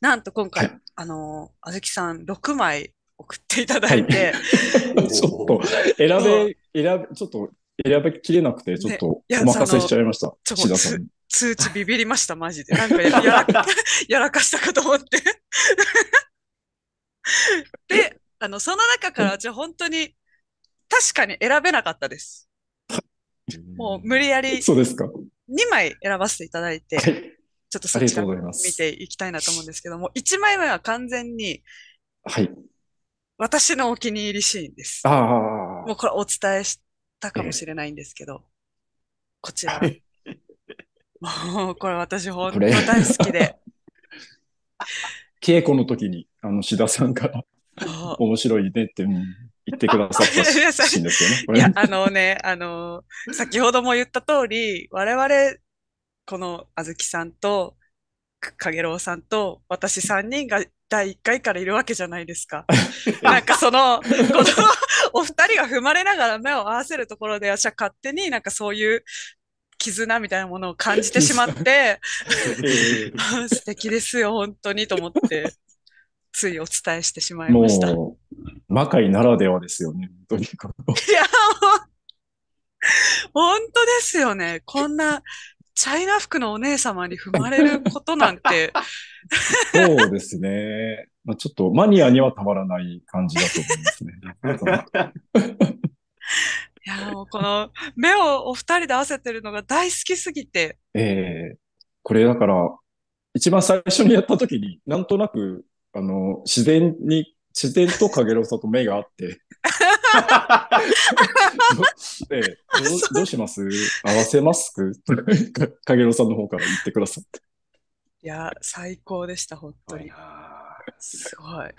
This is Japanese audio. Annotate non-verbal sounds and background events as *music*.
なんと今回、はい、あの、あずきさん6枚送っていただいて、はい、*laughs* *laughs* ちょっと選べ、選べ、ちょっと選べきれなくて、ちょっとお任せしちゃいました。ね、志田さん通知ビビりました、マジで。なんかやら *laughs* やらかしたかと思ってで、あの、その中からじゃ本当に、確かに選べなかったです。もう無理やり、そうですか。2枚選ばせていただいて、はい、ちょっとそっちか見ていきたいなと思うんですけども、1枚目は完全に、はい。私のお気に入りシーンです。ああ。もうこれお伝えしたかもしれないんですけど、こちら。もう、これ私本当大好きで。稽古の時に、あの、志田さんから、面白いねって、うん言ってくださったシーンですよね。いや、あのね、あの、先ほども言った通り、我々このあずきさんとかげろうさんと私3人が第1回からいるわけじゃないですか。*laughs* なんかその、このお二人が踏まれながら目を合わせるところで、私は勝手になんかそういう絆みたいなものを感じてしまって、素敵ですよ、本当にと思って、ついお伝えしてしまいました。魔界ならではですよね、本当に。いや、本当ですよね。こんなチャイナ服のお姉様に踏まれることなんて。そうですね。まあ、ちょっとマニアにはたまらない感じだと思いますね。い *laughs* や、もうこの目をお二人で合わせてるのが大好きすぎて。ええー、これだから、一番最初にやった時に、なんとなく、あの、自然に、自然と影郎さんと目があって、*laughs* *laughs* ええ、どう *laughs* します合わせます *laughs* か影郎さんの方から言ってくださって。いや、最高でした、本当に。すごい。